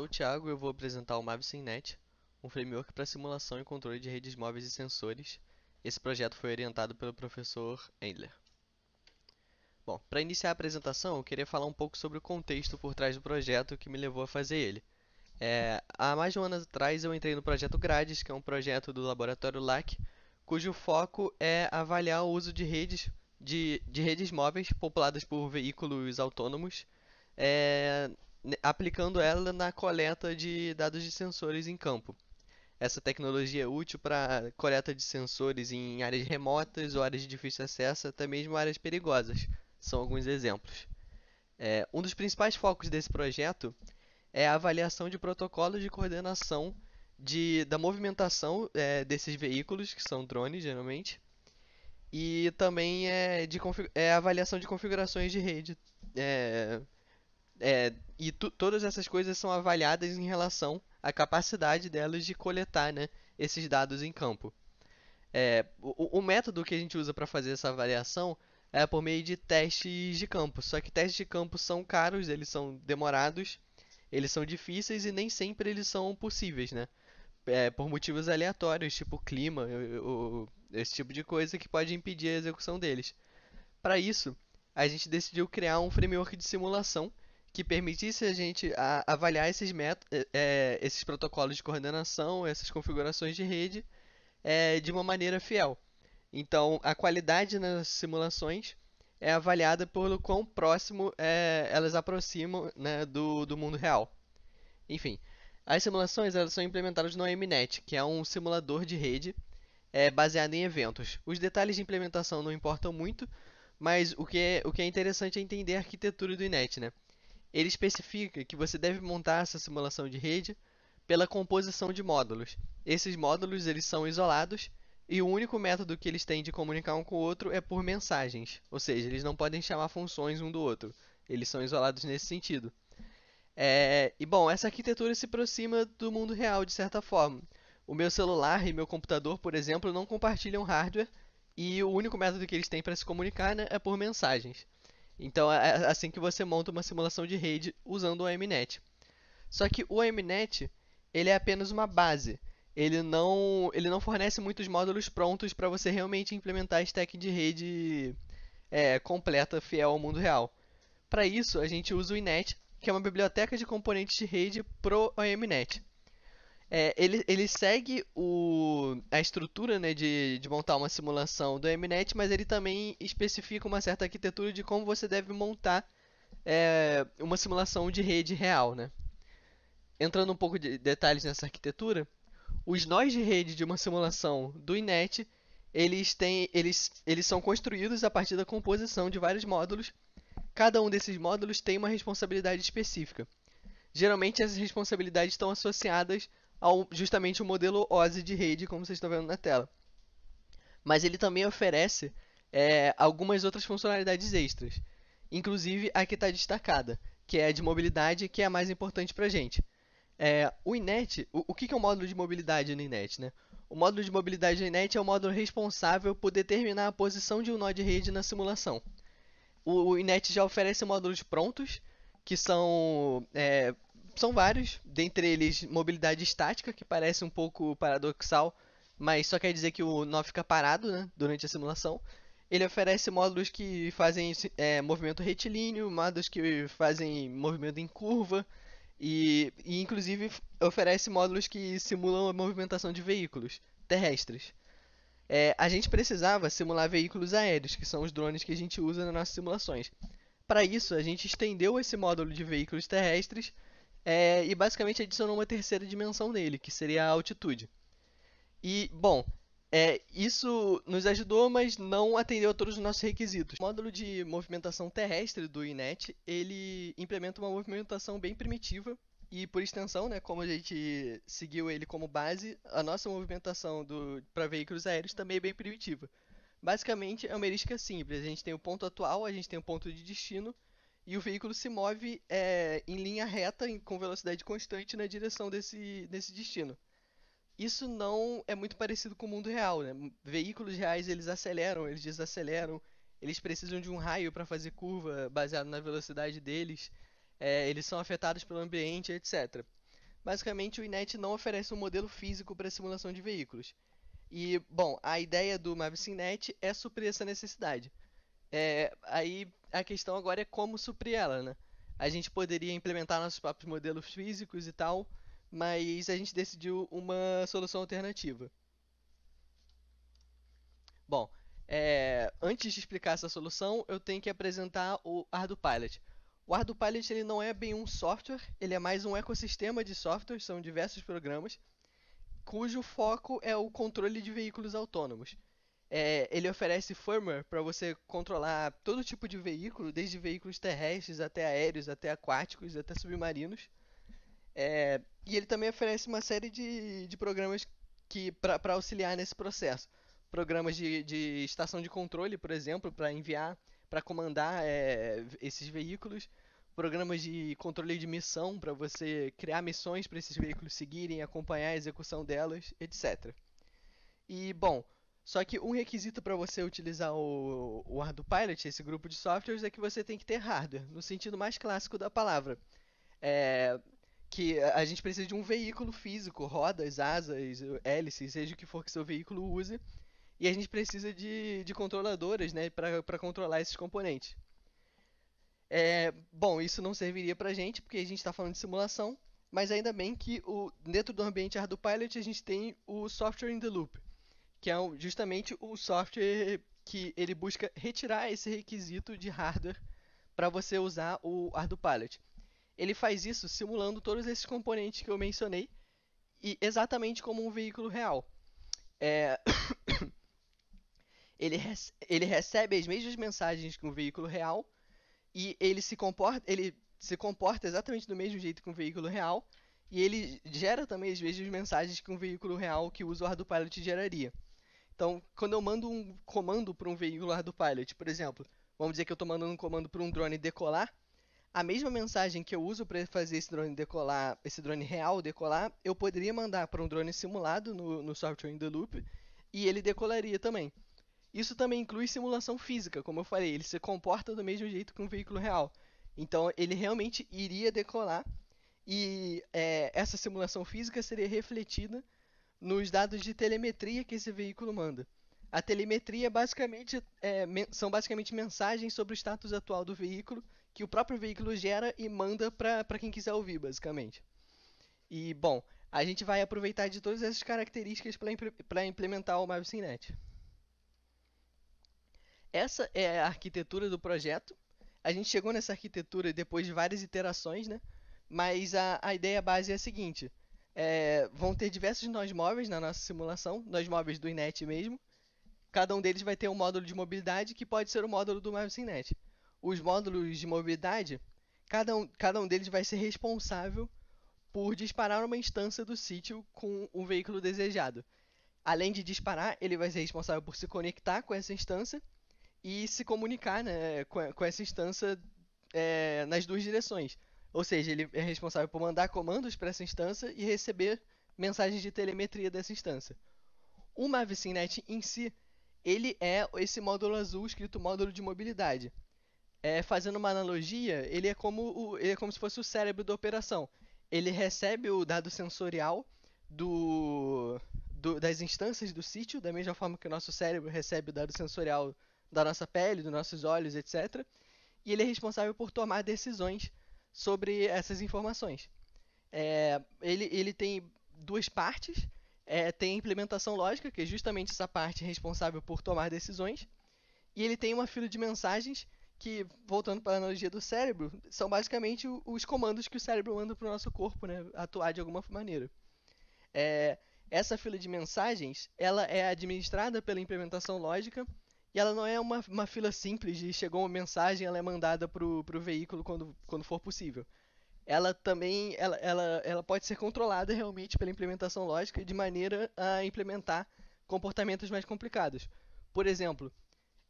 sou o Thiago e eu vou apresentar o MavSimNet, um framework para simulação e controle de redes móveis e sensores. Esse projeto foi orientado pelo professor Endler. Bom, para iniciar a apresentação, eu queria falar um pouco sobre o contexto por trás do projeto que me levou a fazer ele. É, há mais de um ano atrás eu entrei no projeto Grades, que é um projeto do laboratório LAC, cujo foco é avaliar o uso de redes, de, de redes móveis populadas por veículos autônomos é, né, aplicando ela na coleta de dados de sensores em campo. Essa tecnologia é útil para coleta de sensores em áreas remotas ou áreas de difícil acesso, até mesmo áreas perigosas. São alguns exemplos. É, um dos principais focos desse projeto é a avaliação de protocolos de coordenação de, da movimentação é, desses veículos, que são drones geralmente, e também é, de, é avaliação de configurações de rede. É, é, e tu, todas essas coisas são avaliadas em relação à capacidade delas de coletar né, esses dados em campo. É, o, o, método que a gente usa para fazer essa avaliação é por meio de testes de campo. Só que testes de campo são caros, eles são demorados, eles são difíceis e nem sempre eles são possíveis, né? É, por motivos aleatórios, tipo clima, o, o, esse tipo de coisa que pode impedir a execução deles. Para isso, a gente decidiu criar um framework de simulação que permitisse a gente a, avaliar esses, é, esses protocolos de coordenação, essas configurações de rede, é, de uma maneira fiel. Então, a qualidade nas simulações é avaliada pelo quão próximo é, elas aproximam né, do, do mundo real. Enfim, as simulações elas são implementadas no AMNet, que é um simulador de rede é, baseado em eventos. Os detalhes de implementação não importam muito, mas o que é, o que é interessante é entender a arquitetura do INET, né? Ele especifica que você deve montar essa simulação de rede pela composição de módulos. Esses módulos eles são isolados e o único método que eles têm de comunicar um com o outro é por mensagens, ou seja, eles não podem chamar funções um do outro. Eles são isolados nesse sentido. É, e bom, essa arquitetura se aproxima do mundo real de certa forma. O meu celular e meu computador, por exemplo, não compartilham hardware e o único método que eles têm para se comunicar né, é por mensagens. Então é, é assim que você monta uma simulação de rede usando o MNET. Só que o MNET ele é apenas uma base. Ele não, ele não fornece muitos módulos prontos para você realmente implementar a stack de rede é, completa, fiel ao mundo real. Para isso, a gente usa o INET, que é uma biblioteca de componentes de rede pro OMNet. É, ele, ele segue o, a estrutura né, de, de montar uma simulação do MNET, mas ele também especifica uma certa arquitetura de como você deve montar é, uma simulação de rede real. Né? Entrando um pouco de detalhes nessa arquitetura, os nós de rede de uma simulação do INET eles, têm, eles, eles são construídos a partir da composição de vários módulos. Cada um desses módulos tem uma responsabilidade específica. Geralmente, essas responsabilidades estão associadas ao, justamente o modelo OSI de rede, como vocês estão vendo na tela. Mas ele também oferece é, algumas outras funcionalidades extras, inclusive a que está destacada, que é a de mobilidade, que é a mais importante para a gente. É, o INET, o, o, que é o módulo de mobilidade no INET? Né? O módulo de mobilidade no INET é o módulo responsável por determinar a posição de um nó de rede na simulação. O, o INET já oferece módulos prontos, que são é, são vários, dentre eles mobilidade estática, que parece um pouco paradoxal, mas só quer dizer que o nó fica parado né, durante a simulação. Ele oferece módulos que fazem é, movimento retilíneo, módulos que fazem movimento em curva, e, e inclusive oferece módulos que simulam a movimentação de veículos terrestres. É, a gente precisava simular veículos aéreos, que são os drones que a gente usa nas nossas simulações. Para isso, a gente estendeu esse módulo de veículos terrestres é, e basicamente adicionou uma terceira dimensão nele, que seria a altitude. E, bom, é, isso nos ajudou, mas não atendeu a todos os nossos requisitos. O módulo de movimentação terrestre do INET, ele implementa uma movimentação bem primitiva e por extensão, né, como a gente seguiu ele como base, a nossa movimentação para veículos aéreos também é bem primitiva. Basicamente é uma heurística simples, a gente tem o ponto atual, a gente tem o ponto de destino e o veículo se move é, em linha reta, em, com velocidade constante, na direção desse, desse destino. Isso não é muito parecido com o mundo real, né? Veículos reais eles aceleram, eles desaceleram, eles precisam de um raio para fazer curva baseado na velocidade deles, é, eles são afetados pelo ambiente, etc. Basicamente, o INET não oferece um modelo físico para simulação de veículos. E, bom, a ideia do Mavic Net é suprir essa necessidade. É, aí a questão agora é como suprir ela, né? A gente poderia implementar nossos próprios modelos físicos e tal, mas a gente decidiu uma solução alternativa. Bom, é, antes de explicar essa solução, eu tenho que apresentar o ArduPilot. O ArduPilot ele não é bem um software, ele é mais um ecossistema de softwares, são diversos programas, cujo foco é o controle de veículos autônomos. É, ele oferece firmware para você controlar todo tipo de veículo, desde veículos terrestres até aéreos, até aquáticos, até submarinos. É, e ele também oferece uma série de, de programas que para auxiliar nesse processo. Programas de, de estação de controle, por exemplo, para enviar, para comandar é, esses veículos. Programas de controle de missão, para você criar missões para esses veículos seguirem, acompanhar a execução delas, etc. E, bom, só que um requisito para você utilizar o, o ArduPilot, esse grupo de softwares, é que você tem que ter hardware, no sentido mais clássico da palavra. É, que a gente precisa de um veículo físico, rodas, asas, hélices, seja o que for que seu veículo use, e a gente precisa de, de controladoras né, para controlar esses componentes. É, bom, isso não serviria para a gente, porque a gente está falando de simulação, mas ainda bem que o, dentro do ambiente ArduPilot a gente tem o Software in the Loop, que é justamente o software que ele busca retirar esse requisito de hardware para você usar o Arduino Pilot. Ele faz isso simulando todos esses componentes que eu mencionei e exatamente como um veículo real. É... ele, rece ele recebe as mesmas mensagens que um veículo real e ele se comporta, ele se comporta exatamente do mesmo jeito que um veículo real e ele gera também as mesmas mensagens que um veículo real que usa o Arduino Pilot geraria. Então, quando eu mando um comando para um veículo lá do Pilot, por exemplo, vamos dizer que eu estou mandando um comando para um drone decolar, a mesma mensagem que eu uso para fazer esse drone decolar, esse drone real decolar, eu poderia mandar para um drone simulado no, no software in the loop e ele decolaria também. Isso também inclui simulação física, como eu falei, ele se comporta do mesmo jeito que um veículo real. Então ele realmente iria decolar e é, essa simulação física seria refletida nos dados de telemetria que esse veículo manda. A telemetria basicamente é, são basicamente mensagens sobre o status atual do veículo que o próprio veículo gera e manda para quem quiser ouvir, basicamente. E bom, a gente vai aproveitar de todas essas características para implementar o MavSynet. Essa é a arquitetura do projeto. A gente chegou nessa arquitetura depois de várias iterações, né? Mas a, a ideia base é a seguinte: é, vão ter diversos nós móveis na nossa simulação, nós móveis do INET mesmo. Cada um deles vai ter um módulo de mobilidade que pode ser o módulo do MavsINet. Os módulos de mobilidade, cada um, cada um deles vai ser responsável por disparar uma instância do sítio com o veículo desejado. Além de disparar, ele vai ser responsável por se conectar com essa instância e se comunicar né, com, essa instância é, nas duas direções ou seja, ele é responsável por mandar comandos para essa instância e receber mensagens de telemetria dessa instância. O MavicNet em si, ele é esse módulo azul escrito módulo de mobilidade. É, fazendo uma analogia, ele é, como o, ele é como se fosse o cérebro da operação. Ele recebe o dado sensorial do, do, das instâncias do sítio, da mesma forma que o nosso cérebro recebe o dado sensorial da nossa pele, dos nossos olhos, etc. E ele é responsável por tomar decisões sobre essas informações. É, ele, ele tem duas partes. É, tem a implementação lógica, que é justamente essa parte responsável por tomar decisões. E ele tem uma fila de mensagens que, voltando para a analogia do cérebro, são basicamente os comandos que o cérebro manda para o nosso corpo né, atuar de alguma maneira. É, essa fila de mensagens ela é administrada pela implementação lógica e ela não é uma, uma fila simples de chegou uma mensagem, ela é mandada pro, pro veículo quando, quando for possível. Ela também ela, ela, ela pode ser controlada realmente pela implementação lógica de maneira a implementar comportamentos mais complicados. Por exemplo,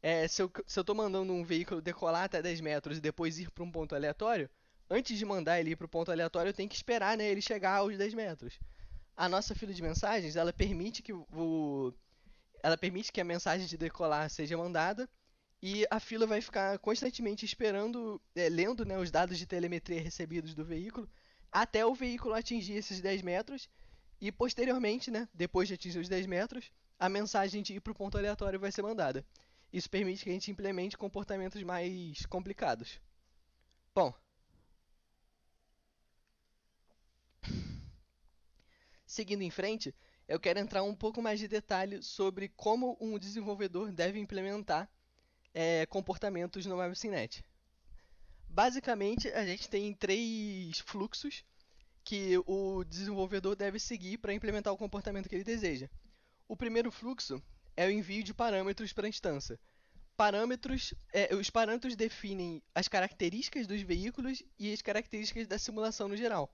é, se, eu, se eu mandando um veículo decolar até 10 metros e depois ir para um ponto aleatório, antes de mandar ele ir para o ponto aleatório, eu tenho que esperar né, ele chegar aos 10 metros. A nossa fila de mensagens, ela permite que o, ela permite que a mensagem de decolar seja mandada e a fila vai ficar constantemente esperando, é, lendo né, os dados de telemetria recebidos do veículo até o veículo atingir esses 10 metros e posteriormente, né, depois de atingir os 10 metros, a mensagem de ir para o ponto aleatório vai ser mandada. Isso permite que a gente implemente comportamentos mais complicados. Bom. Seguindo em frente, eu quero entrar um pouco mais de detalhe sobre como um desenvolvedor deve implementar é, comportamentos no WebSynet. Basicamente, a gente tem três fluxos que o desenvolvedor deve seguir para implementar o comportamento que ele deseja. O primeiro fluxo é o envio de parâmetros para a instância. Parâmetros, é, os parâmetros definem as características dos veículos e as características da simulação no geral.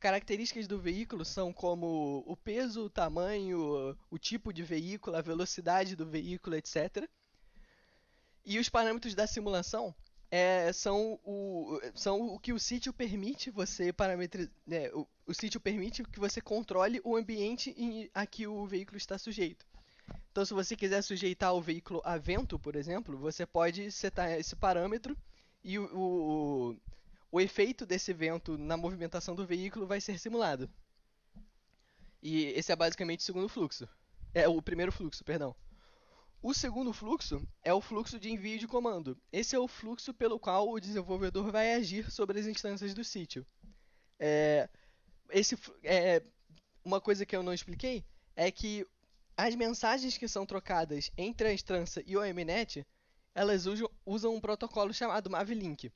Características do veículo são como o peso, o tamanho, o tipo de veículo, a velocidade do veículo, etc. E os parâmetros da simulação é, são, o, são o que o sítio permite você parametrizar. Né, o, o, sítio permite que você controle o ambiente em, a que o veículo está sujeito. Então, se você quiser sujeitar o veículo a vento, por exemplo, você pode setar esse parâmetro e o, o o efeito desse vento na movimentação do veículo vai ser simulado. E esse é basicamente o segundo fluxo. É o primeiro fluxo, perdão. O segundo fluxo é o fluxo de envio de comando. Esse é o fluxo pelo qual o desenvolvedor vai agir sobre as instâncias do sítio. É, esse, é, uma coisa que eu não expliquei é que as mensagens que são trocadas entre a instância e o MNET, elas usam, um protocolo chamado Mavlink.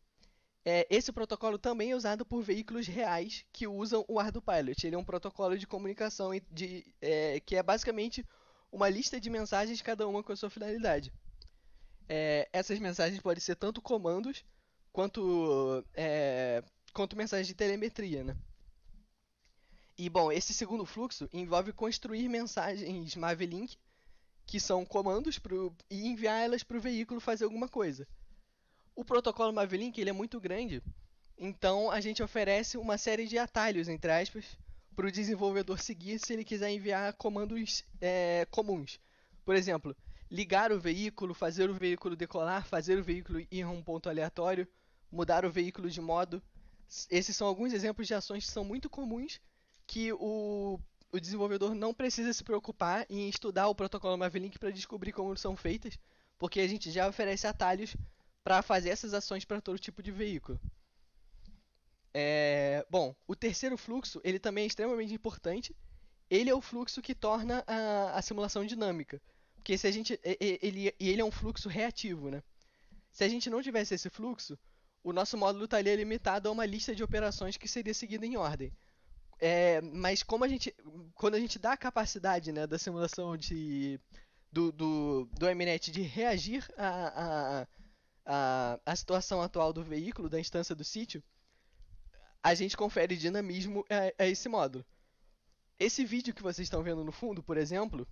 É, esse protocolo também é usado por veículos reais que usam o Arduino Pilot. Ele é um protocolo de comunicação de, é, que é basicamente uma lista de mensagens, cada uma com a sua finalidade. É, essas mensagens podem ser tanto comandos quanto, é, quanto mensagens de telemetria. Né? E, bom, esse segundo fluxo envolve construir mensagens Mavelink, que são comandos pro, e enviar elas para o veículo fazer alguma coisa. O protocolo Mavilink ele é muito grande, então a gente oferece uma série de atalhos, entre aspas, para o desenvolvedor seguir se ele quiser enviar comandos é, comuns. Por exemplo, ligar o veículo, fazer o veículo decolar, fazer o veículo ir a um ponto aleatório, mudar o veículo de modo. Esses são alguns exemplos de ações que são muito comuns que o, o desenvolvedor não precisa se preocupar em estudar o protocolo Mavilink para descobrir como são feitas, porque a gente já oferece atalhos para fazer essas ações para todo tipo de veículo. É, bom, o terceiro fluxo ele também é extremamente importante. Ele é o fluxo que torna a, a simulação dinâmica, porque se a gente ele ele é um fluxo reativo, né? Se a gente não tivesse esse fluxo, o nosso módulo estaria limitado a uma lista de operações que seria seguida em ordem. É, mas como a gente, quando a gente dá a capacidade né, da simulação de, do, do, do MNET de reagir a, a a, a situação atual do veículo, da instância do sítio, a gente confere dinamismo a, a esse módulo. Esse vídeo que vocês estão vendo no fundo, por exemplo,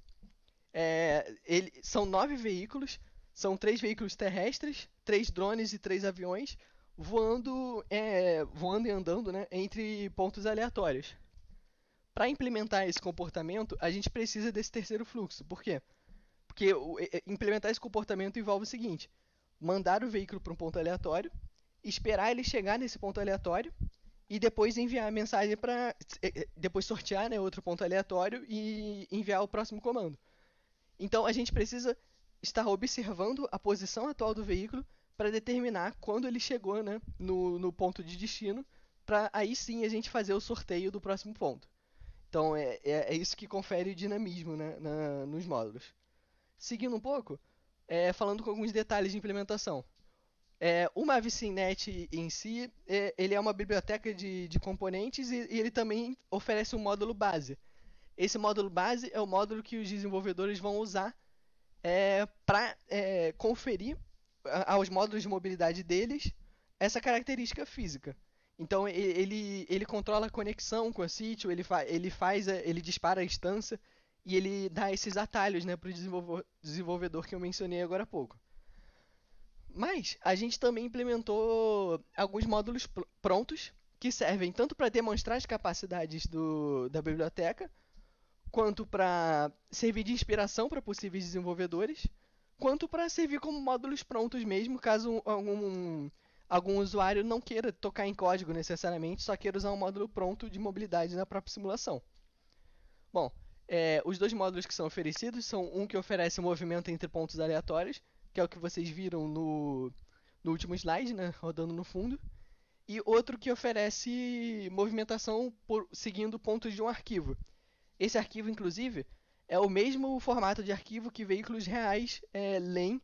é, ele, são nove veículos, são três veículos terrestres, três drones e três aviões voando, é, voando e andando né, entre pontos aleatórios. Para implementar esse comportamento, a gente precisa desse terceiro fluxo. Por quê? Porque implementar esse comportamento envolve o seguinte: mandar o veículo para um ponto aleatório, esperar ele chegar nesse ponto aleatório e depois enviar a mensagem para eh, eh, depois sortear né, outro ponto aleatório e enviar o próximo comando. Então a gente precisa estar observando a posição atual do veículo para determinar quando ele chegou né, no, no ponto de destino, para aí sim a gente fazer o sorteio do próximo ponto. Então é, é, é isso que confere o dinamismo né, na, nos módulos. Seguindo um pouco, é, falando com alguns detalhes de implementação. É, uma em si, é, ele é uma biblioteca de, de componentes e, e, ele também oferece um módulo base. Esse módulo base é o módulo que os desenvolvedores vão usar é, para é, conferir aos módulos de mobilidade deles essa característica física. Então ele, ele controla a conexão com a sítio, ele, fa ele faz, é, ele dispara a instância, e ele dá esses atalhos né, para o desenvolvedor que eu mencionei agora há pouco. Mas a gente também implementou alguns módulos pr prontos que servem tanto para demonstrar as capacidades do, da biblioteca, quanto para servir de inspiração para possíveis desenvolvedores, quanto para servir como módulos prontos mesmo, caso algum, algum usuário não queira tocar em código necessariamente, só queira usar um módulo pronto de mobilidade na própria simulação. Bom, é, os dois módulos que são oferecidos são um que oferece movimento entre pontos aleatórios, que é o que vocês viram no, no último slide, né, rodando no fundo, e outro que oferece movimentação por, seguindo pontos de um arquivo. Esse arquivo, inclusive, é o mesmo formato de arquivo que veículos reais é, leem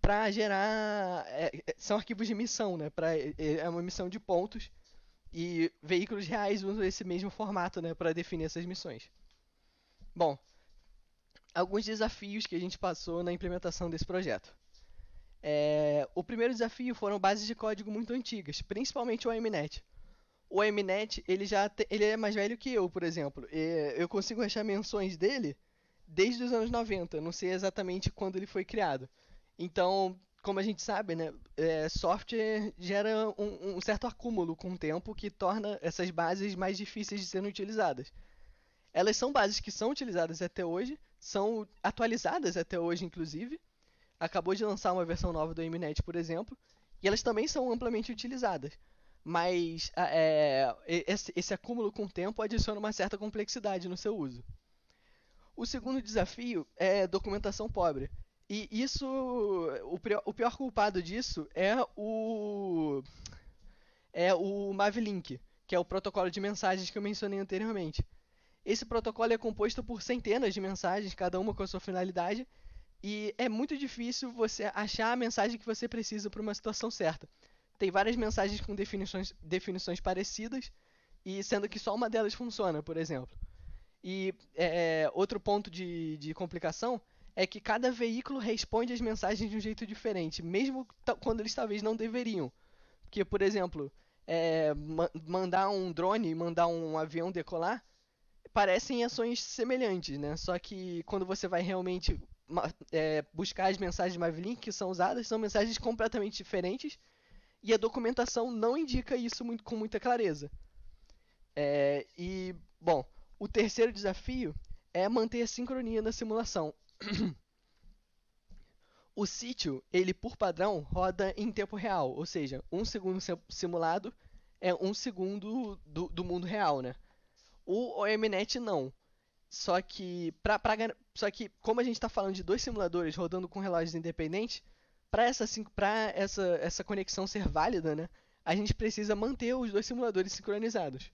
para gerar. É, é, são arquivos de missão, né? Pra, é, é uma missão de pontos. E veículos reais usam esse mesmo formato né, para definir essas missões. Bom, alguns desafios que a gente passou na implementação desse projeto. É, o primeiro desafio foram bases de código muito antigas, principalmente o AMNet. O AMNet ele já te, ele é mais velho que eu, por exemplo. É, eu consigo achar menções dele desde os anos 90. Não sei exatamente quando ele foi criado. Então, como a gente sabe, né, é, software gera um, um certo acúmulo com o tempo que torna essas bases mais difíceis de serem utilizadas. Elas são bases que são utilizadas até hoje, são atualizadas até hoje, inclusive. Acabou de lançar uma versão nova do MNet, por exemplo, e elas também são amplamente utilizadas. Mas é, esse, esse acúmulo com o tempo adiciona uma certa complexidade no seu uso. O segundo desafio é documentação pobre. E isso, o pior, o pior culpado disso é o é o Mavlink, que é o protocolo de mensagens que eu mencionei anteriormente. Esse protocolo é composto por centenas de mensagens, cada uma com a sua finalidade, e é muito difícil você achar a mensagem que você precisa para uma situação certa. Tem várias mensagens com definições, definições parecidas, e sendo que só uma delas funciona, por exemplo. E é, é outro ponto de, de complicação é que cada veículo responde as mensagens de um jeito diferente, mesmo quando eles talvez não deveriam. Porque, por exemplo, é, ma mandar um drone, mandar um avião decolar, parecem ações semelhantes, né? Só que quando você vai realmente é, buscar as mensagens de Mavilink que são usadas, são mensagens completamente diferentes e a documentação não indica isso muito, com muita clareza. É, e, bom, o terceiro desafio é manter a sincronia na simulação. o sítio, ele por padrão, roda em tempo real, ou seja, um segundo simulado é um segundo do, do mundo real, né? O MNET não. Só que, pra, pra, só que como a gente está falando de dois simuladores rodando com relógios independentes, para essa, essa, essa conexão ser válida, né, a gente precisa manter os dois simuladores sincronizados.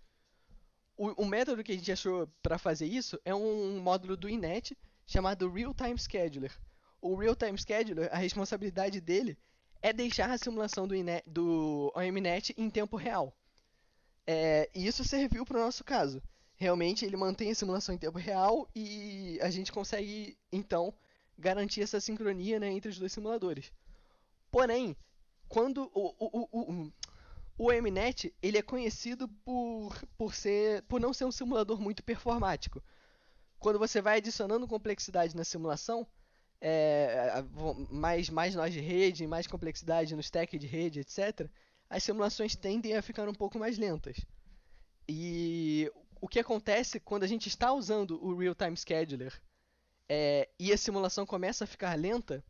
O, o método que a gente achou para fazer isso é um, um módulo do INET chamado Real Time Scheduler. O Real Time Scheduler, a responsabilidade dele é deixar a simulação do, INET, do OMNet em tempo real. É, e isso serviu para o nosso caso realmente ele mantém a simulação em tempo real e a gente consegue então garantir essa sincronia né, entre os dois simuladores. Porém, quando o, o, o, o, MNET ele é conhecido por, por, ser, por não ser um simulador muito performático. Quando você vai adicionando complexidade na simulação, é, mais, mais nós de rede, mais complexidade no stack de rede, etc., as simulações tendem a ficar um pouco mais lentas. E o que acontece quando a gente está usando o Real Time Scheduler é, e a simulação começa a ficar lenta,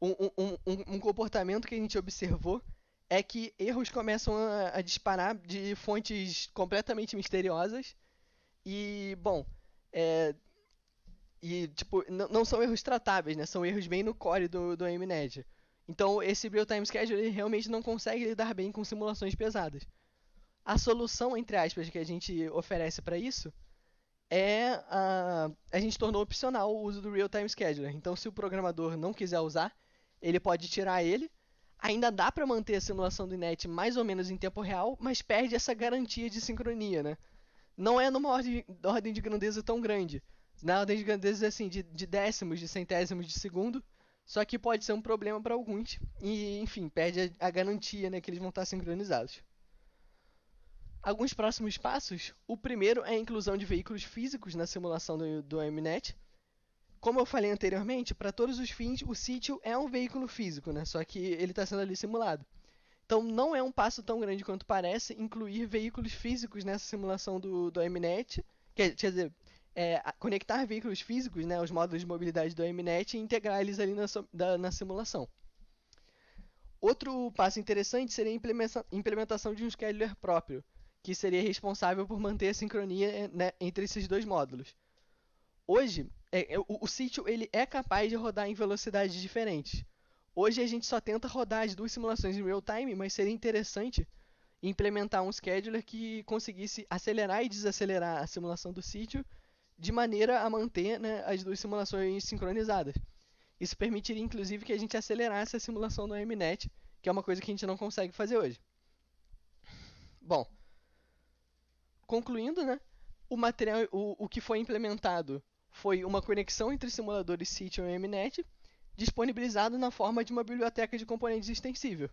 um, um, um, um, comportamento que a gente observou é que erros começam a, a disparar de fontes completamente misteriosas e, bom, é, e, tipo, não são erros tratáveis, né? São erros bem no core do, do Então, esse real-time Scheduler realmente não consegue lidar bem com simulações pesadas a solução, entre aspas, que a gente oferece para isso é a, a gente tornou opcional o uso do Real Time Scheduler. Então, se o programador não quiser usar, ele pode tirar ele. Ainda dá para manter a simulação do net mais ou menos em tempo real, mas perde essa garantia de sincronia, né? Não é numa ordem, ordem de grandeza tão grande. Na ordem de grandeza, assim, de, de décimos, de centésimos de segundo. Só que pode ser um problema para alguns. E, enfim, perde a, a garantia né, que eles vão estar tá sincronizados. Alguns próximos passos. O primeiro é a inclusão de veículos físicos na simulação do, do MNET. Como eu falei anteriormente, para todos os fins, o sítio é um veículo físico, né? só que ele está sendo ali simulado. Então não é um passo tão grande quanto parece incluir veículos físicos nessa simulação do, do MNET. Quer, quer dizer, é, conectar veículos físicos, né, os módulos de mobilidade do MNET e integrar eles ali na, da, na simulação. Outro passo interessante seria a implementação de um scheduler próprio que seria responsável por manter a sincronia eh, né, entre esses dois módulos. Hoje, é, é, o, o sítio ele é capaz de rodar em velocidades diferentes. Hoje a gente só tenta rodar as duas simulações em real time, mas seria interessante implementar um scheduler que conseguisse acelerar e desacelerar a simulação do sítio de maneira a manter né, as duas simulações sincronizadas. Isso permitiria, inclusive, que a gente acelerasse a simulação no MNET, que é uma coisa que a gente não consegue fazer hoje. Bom, Concluindo, né? O material, o, o que foi implementado foi uma conexão entre simuladores City e MNet, disponibilizado na forma de uma biblioteca de componentes extensível,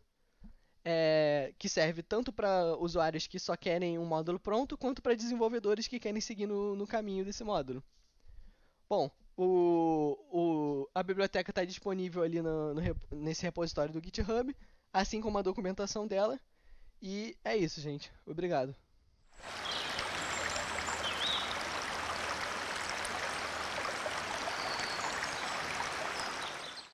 é, que serve tanto para usuários que só querem um módulo pronto, quanto para desenvolvedores que querem seguir no, no caminho desse módulo. Bom, o, o, a biblioteca está disponível ali no, no, nesse repositório do GitHub, assim como a documentação dela. E é isso, gente. Obrigado.